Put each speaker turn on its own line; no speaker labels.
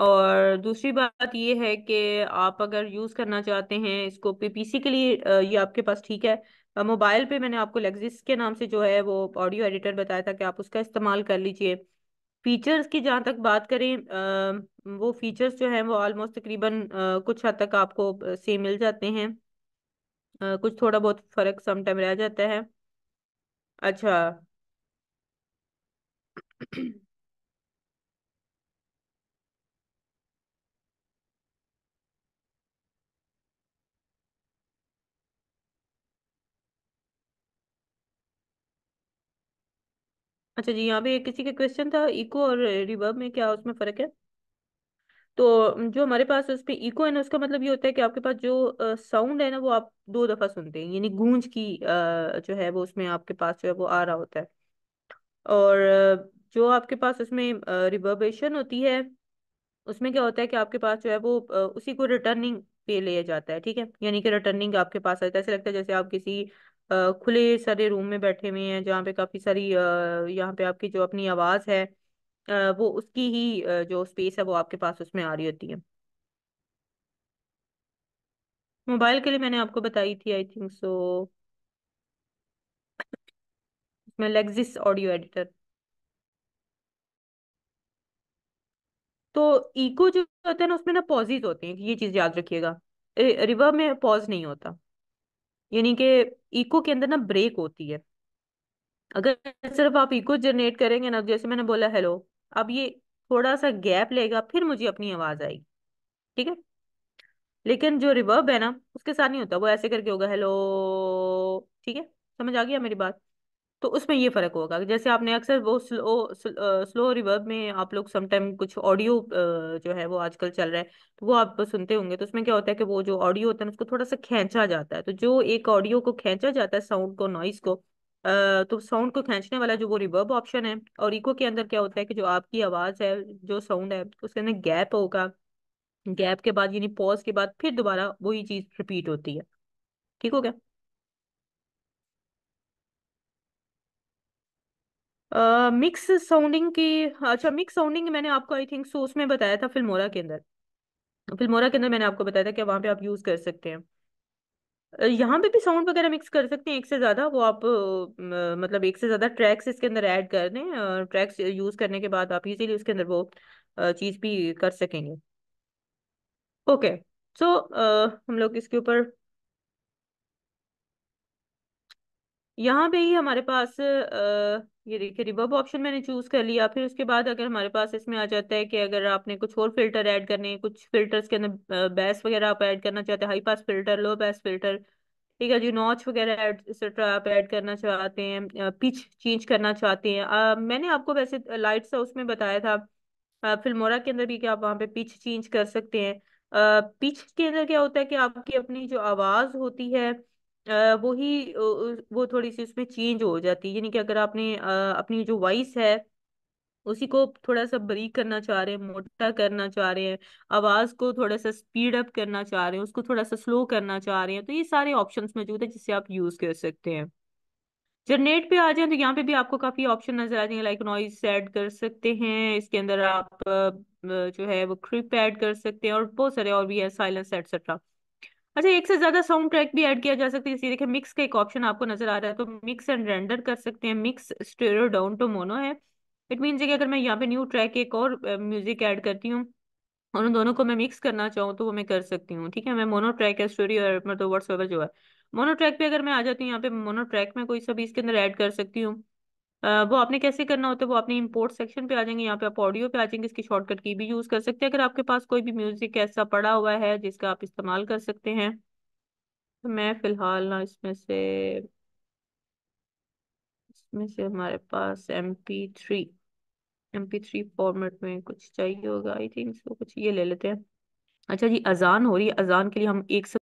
और दूसरी बात ये है कि आप अगर यूज़ करना चाहते हैं इसको पीपीसी के लिए ये आपके पास ठीक है मोबाइल पे मैंने आपको लेग्जिस के नाम से जो है वो ऑडियो एडिटर बताया था कि आप उसका इस्तेमाल कर लीजिए फीचर्स की जहाँ तक बात करें आ, वो फीचर्स जो हैं वो ऑलमोस्ट तकरीबन कुछ हद तक आपको सेम मिल जाते हैं आ, कुछ थोड़ा बहुत फ़र्क सम टाइम रह जाता है अच्छा अच्छा जी यहाँ पे किसी के क्वेश्चन था इको और रिवर्ब में क्या उसमें फर्क है तो जो हमारे पास उस पर इको है ना उसका मतलब ये होता है कि आपके पास जो साउंड है ना वो आप दो दफा सुनते हैं यानी गूंज की जो है वो उसमें आपके पास जो है वो आ रहा होता है और जो आपके पास उसमें रिवर्बेशन होती है उसमें क्या होता है कि आपके पास जो है वो उसी को रिटर्निंग पे लिया जाता है ठीक है यानी कि रिटर्निंग आपके पास आता है ऐसे लगता है जैसे आप किसी खुले सारे रूम में बैठे हुए हैं जहाँ पे काफ़ी सारी यहाँ पे आपकी जो अपनी आवाज़ है वो उसकी ही जो स्पेस है वो आपके पास उसमें आ रही होती है मोबाइल के लिए मैंने आपको बताई थी आई थिंक सो मैं लेग्जिस ऑडियो एडिटर तो इको जो होता है ना उसमें ना पॉजिज होते हैं ये चीज़ याद रखिएगा रिवर में पॉज नहीं होता यानी कि इको के अंदर ना ब्रेक होती है अगर सिर्फ आप इको जनरेट करेंगे ना जैसे मैंने बोला हेलो अब ये थोड़ा सा गैप लेगा फिर मुझे अपनी आवाज आएगी ठीक है लेकिन जो रिवर्ब है ना उसके साथ नहीं होता वो ऐसे करके होगा हेलो ठीक है समझ आ गया मेरी बात तो उसमें ये फ़र्क होगा जैसे आपने अक्सर वो स्लो स्लो रिवर्ब में आप लोग समटाइम कुछ ऑडियो जो है वो आजकल चल रहा है तो वो आप सुनते होंगे तो उसमें क्या होता है कि वो जो ऑडियो होता है उसको थोड़ा सा खींचा जाता है तो जो एक ऑडियो को खींचा जाता है साउंड को नॉइस को तो साउंड को खींचने वाला जो वो रिवर्ब ऑप्शन है और इको के अंदर क्या होता है कि जो आपकी आवाज़ है जो साउंड है उसके अंदर गैप होगा गैप के बाद यानी पॉज के बाद फिर दोबारा वही चीज़ रिपीट होती है ठीक हो गया मिक्स साउंडिंग की अच्छा मिक्स साउंडिंग मैंने आपको आई थिंक सो उसमें बताया था फिल्मोरा के अंदर फिल्मोरा के अंदर मैंने आपको बताया था कि वहाँ पे आप यूज़ कर सकते हैं यहाँ पे भी साउंड वगैरह मिक्स कर सकते हैं एक से ज़्यादा वो आप मतलब एक से ज़्यादा ट्रैक्स इसके अंदर ऐड कर दें ट्रैक्स यूज़ करने के बाद आप इजीली उसके अंदर वो चीज़ भी कर सकेंगे ओके सो हम लोग इसके ऊपर यहाँ पे ही हमारे पास ये देखिए रिवर्ब ऑप्शन मैंने चूज कर लिया फिर उसके बाद अगर हमारे पास इसमें आ जाता है कि अगर आपने कुछ और फिल्टर ऐड करने हैं कुछ फिल्टर्स के अंदर बेस वगैरह आप ऐड करना चाहते हैं high pass filter low bass filter ठीक है जी नॉच वगैरह ऐड एक्सेट्रा आप ऐड करना चाहते हैं पिच चेंज करना चाहते हैं आ, मैंने आपको वैसे लाइट्स उसमें बताया था फिल्मोरा के अंदर भी कि आप वहाँ पे पिच चेंज कर सकते हैं पिच के अंदर क्या होता है कि आपकी अपनी जो आवाज़ होती है वो ही वो थोड़ी सी उसमें चेंज हो जाती है यानी कि अगर आपने अपनी जो वॉइस है उसी को थोड़ा सा बरीक करना चाह रहे हैं मोटा करना चाह रहे हैं आवाज को थोड़ा सा स्पीड अप करना चाह रहे हैं उसको थोड़ा सा स्लो करना चाह रहे हैं तो ये सारे ऑप्शंस मौजूद है जिसे आप यूज कर सकते हैं जनरेट पे आ जाए तो यहाँ पे भी आपको काफी ऑप्शन नजर आ जाएंगे लाइक नॉइज सेट कर सकते हैं इसके अंदर आप जो है वो क्रिप ऐड कर सकते हैं और बहुत सारे और भी है साइलेंस एटसेट्रा अच्छा एक से ज्यादा साउंड ट्रैक भी ऐड किया जा सकता है इसी देखिए मिक्स का एक ऑप्शन आपको नजर आ रहा है तो मिक्स एंड रेंडर कर सकते हैं mix stereo down to mono है इट मीन्स कि अगर मैं यहाँ पे न्यू ट्रैक एक और म्यूजिक ऐड करती हूँ और उन दोनों को मैं मिक्स करना चाहूँ तो वो मैं कर सकती हूँ ठीक है मैं मोनो ट्रैक है और मतलब व्हाट्सएवर जो है मोनो ट्रैक पे अगर मैं आ जाती हूँ यहाँ पे मोनो ट्रैक में कोई सभी इसके अंदर ऐड कर सकती हूँ वो आपने कैसे करना होता है वो आपने इम्पोर्ट सेक्शन पे आ जाएंगे यहाँ पे आप ऑडियो पे आ जाएंगे इसकी शॉर्टकट की भी यूज कर सकते हैं अगर आपके पास कोई भी म्यूजिक ऐसा पड़ा हुआ है जिसका आप इस्तेमाल कर सकते हैं तो मैं फिलहाल ना इसमें से इसमें से हमारे पास M P three M P three format में कुछ चाहिए होगा आई थिंक सो कुछ ये ले लेते हैं अच्छा जी अजान हो रही है अजान के लिए हम एक